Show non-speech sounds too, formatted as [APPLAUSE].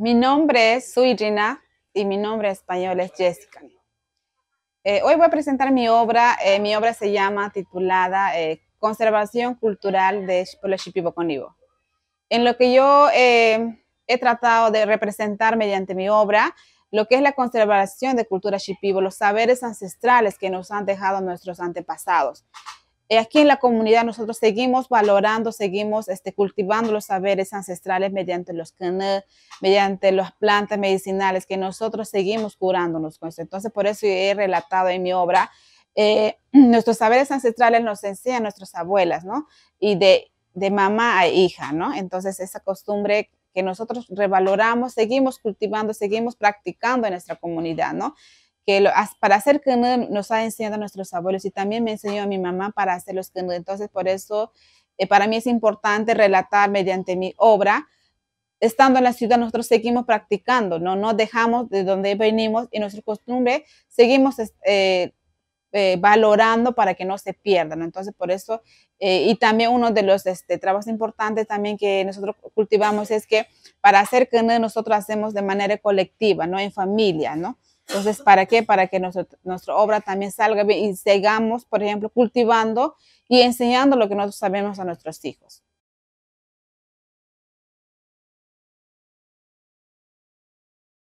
Mi nombre es Suirina y mi nombre español es Jessica. Eh, hoy voy a presentar mi obra. Eh, mi obra se llama titulada eh, Conservación Cultural de Shipibo Conivo. En lo que yo he tratado de representar mediante mi obra lo que es la conservación de cultura shipibo, los saberes ancestrales que nos han dejado nuestros antepasados, eh, aquí en la comunidad nosotros seguimos valorando, seguimos este, cultivando los saberes ancestrales mediante los canes, mediante las plantas medicinales que nosotros seguimos curándonos con eso. Pues. Entonces, por eso he relatado en mi obra, eh, [CLEARS THROAT] nuestros saberes ancestrales nos enseñan nuestras abuelas, ¿no? Y de mamá a hija, ¿no? Entonces, esa costumbre que nosotros revaloramos, seguimos cultivando, seguimos practicando en nuestra comunidad, ¿no? que para hacer que nos ha enseñado a nuestros abuelos y también me enseñó a mi mamá para hacer los canudos. Entonces, por eso eh, para mí es importante relatar mediante mi obra. Estando en la ciudad, nosotros seguimos practicando, no, nos dejamos de donde venimos y nuestra costumbre, seguimos eh, eh, valorando para que no se pierdan. Entonces, por eso, y también uno de los este, trabajos importantes también que nosotros cultivamos es que para hacer que nosotros hacemos de manera colectiva, no en familia, ¿no? Entonces, ¿para qué? Para que nuestra obra también salga bien y sigamos, por ejemplo, cultivando y enseñando lo que nosotros sabemos a nuestros hijos.